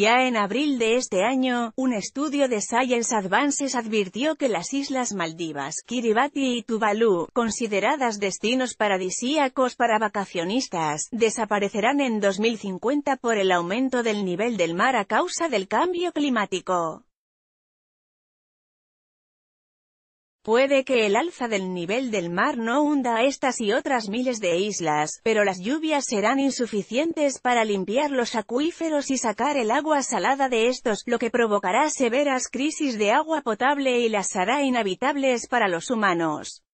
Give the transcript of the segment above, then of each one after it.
Ya en abril de este año, un estudio de Science Advances advirtió que las Islas Maldivas, Kiribati y Tuvalu, consideradas destinos paradisíacos para vacacionistas, desaparecerán en 2050 por el aumento del nivel del mar a causa del cambio climático. Puede que el alza del nivel del mar no hunda estas y otras miles de islas, pero las lluvias serán insuficientes para limpiar los acuíferos y sacar el agua salada de estos, lo que provocará severas crisis de agua potable y las hará inhabitables para los humanos.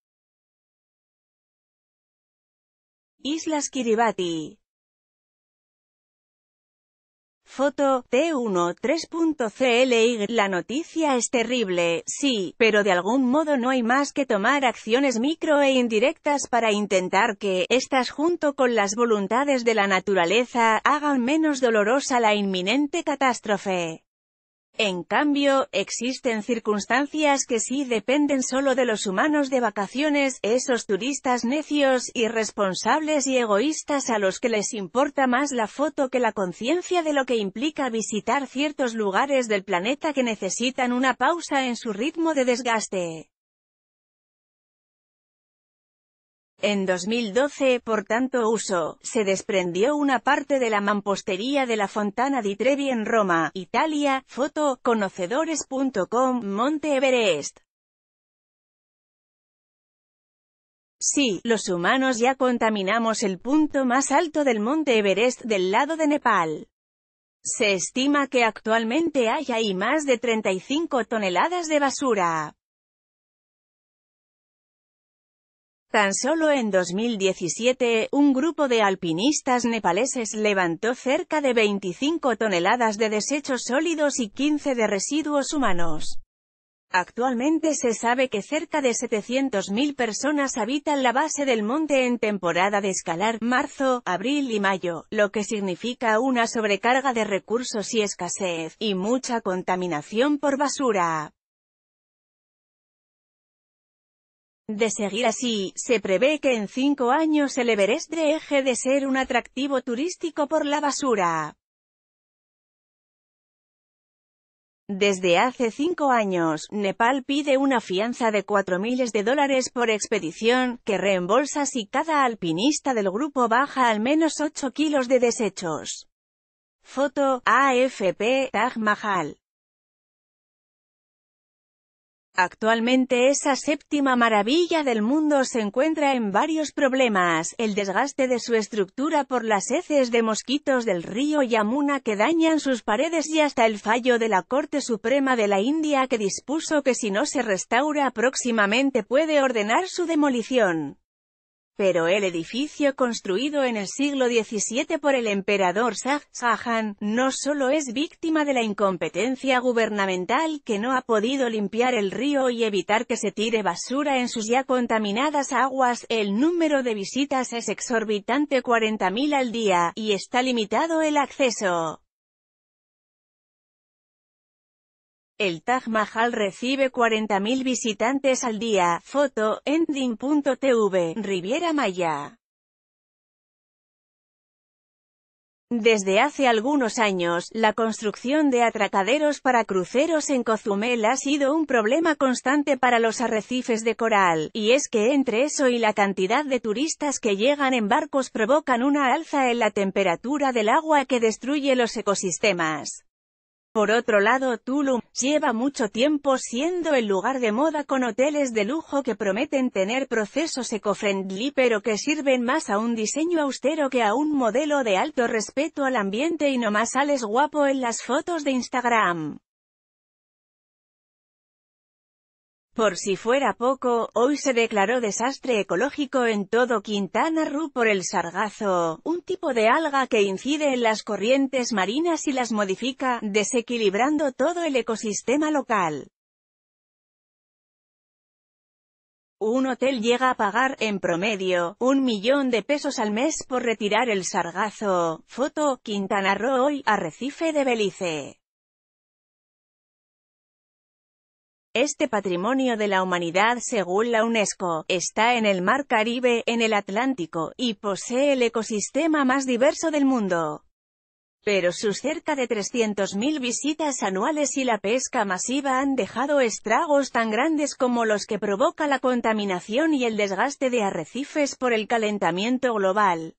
Islas Kiribati Foto, T1 La noticia es terrible, sí, pero de algún modo no hay más que tomar acciones micro e indirectas para intentar que, estas junto con las voluntades de la naturaleza, hagan menos dolorosa la inminente catástrofe. En cambio, existen circunstancias que sí dependen solo de los humanos de vacaciones, esos turistas necios, irresponsables y egoístas a los que les importa más la foto que la conciencia de lo que implica visitar ciertos lugares del planeta que necesitan una pausa en su ritmo de desgaste. En 2012, por tanto uso, se desprendió una parte de la mampostería de la Fontana di Trevi en Roma, Italia, foto, conocedores.com, Monte Everest. Sí, los humanos ya contaminamos el punto más alto del monte Everest del lado de Nepal. Se estima que actualmente hay ahí más de 35 toneladas de basura. Tan solo en 2017, un grupo de alpinistas nepaleses levantó cerca de 25 toneladas de desechos sólidos y 15 de residuos humanos. Actualmente se sabe que cerca de 700.000 personas habitan la base del monte en temporada de escalar, marzo, abril y mayo, lo que significa una sobrecarga de recursos y escasez, y mucha contaminación por basura. De seguir así, se prevé que en cinco años el Everest deje de ser un atractivo turístico por la basura. Desde hace cinco años, Nepal pide una fianza de 4 miles de dólares por expedición, que reembolsa si cada alpinista del grupo baja al menos 8 kilos de desechos. Foto, AFP, Taj Mahal. Actualmente esa séptima maravilla del mundo se encuentra en varios problemas, el desgaste de su estructura por las heces de mosquitos del río Yamuna que dañan sus paredes y hasta el fallo de la Corte Suprema de la India que dispuso que si no se restaura próximamente puede ordenar su demolición. Pero el edificio construido en el siglo XVII por el emperador Shah Jahan no solo es víctima de la incompetencia gubernamental que no ha podido limpiar el río y evitar que se tire basura en sus ya contaminadas aguas, el número de visitas es exorbitante 40.000 al día, y está limitado el acceso. El Taj Mahal recibe 40.000 visitantes al día. Foto, ending.tv, Riviera Maya. Desde hace algunos años, la construcción de atracaderos para cruceros en Cozumel ha sido un problema constante para los arrecifes de coral, y es que entre eso y la cantidad de turistas que llegan en barcos provocan una alza en la temperatura del agua que destruye los ecosistemas. Por otro lado, Tulum, lleva mucho tiempo siendo el lugar de moda con hoteles de lujo que prometen tener procesos eco pero que sirven más a un diseño austero que a un modelo de alto respeto al ambiente y no más sales guapo en las fotos de Instagram. Por si fuera poco, hoy se declaró desastre ecológico en todo Quintana Roo por el sargazo, un tipo de alga que incide en las corrientes marinas y las modifica, desequilibrando todo el ecosistema local. Un hotel llega a pagar, en promedio, un millón de pesos al mes por retirar el sargazo. Foto, Quintana Roo hoy, Arrecife de Belice. Este patrimonio de la humanidad, según la UNESCO, está en el Mar Caribe, en el Atlántico, y posee el ecosistema más diverso del mundo. Pero sus cerca de 300.000 visitas anuales y la pesca masiva han dejado estragos tan grandes como los que provoca la contaminación y el desgaste de arrecifes por el calentamiento global.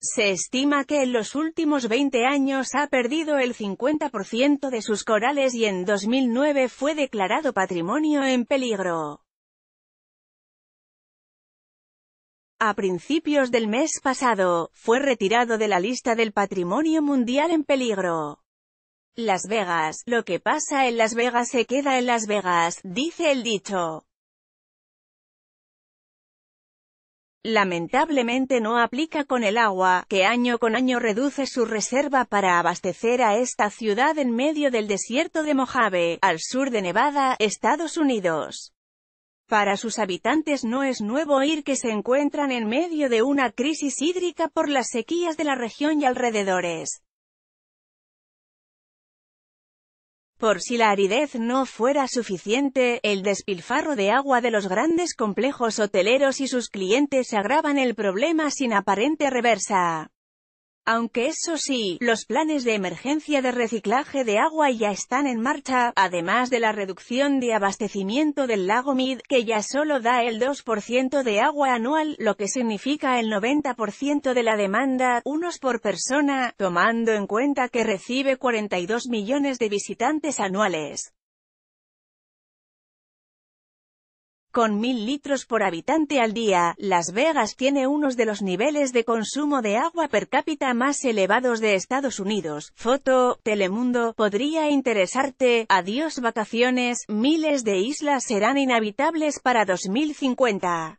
Se estima que en los últimos 20 años ha perdido el 50% de sus corales y en 2009 fue declarado patrimonio en peligro. A principios del mes pasado, fue retirado de la lista del patrimonio mundial en peligro. Las Vegas, lo que pasa en Las Vegas se queda en Las Vegas, dice el dicho. Lamentablemente no aplica con el agua, que año con año reduce su reserva para abastecer a esta ciudad en medio del desierto de Mojave, al sur de Nevada, Estados Unidos. Para sus habitantes no es nuevo oír que se encuentran en medio de una crisis hídrica por las sequías de la región y alrededores. Por si la aridez no fuera suficiente, el despilfarro de agua de los grandes complejos hoteleros y sus clientes agravan el problema sin aparente reversa. Aunque eso sí, los planes de emergencia de reciclaje de agua ya están en marcha, además de la reducción de abastecimiento del lago Mid, que ya solo da el 2% de agua anual, lo que significa el 90% de la demanda, unos por persona, tomando en cuenta que recibe 42 millones de visitantes anuales. Con mil litros por habitante al día, Las Vegas tiene unos de los niveles de consumo de agua per cápita más elevados de Estados Unidos. Foto, Telemundo, podría interesarte, adiós vacaciones, miles de islas serán inhabitables para 2050.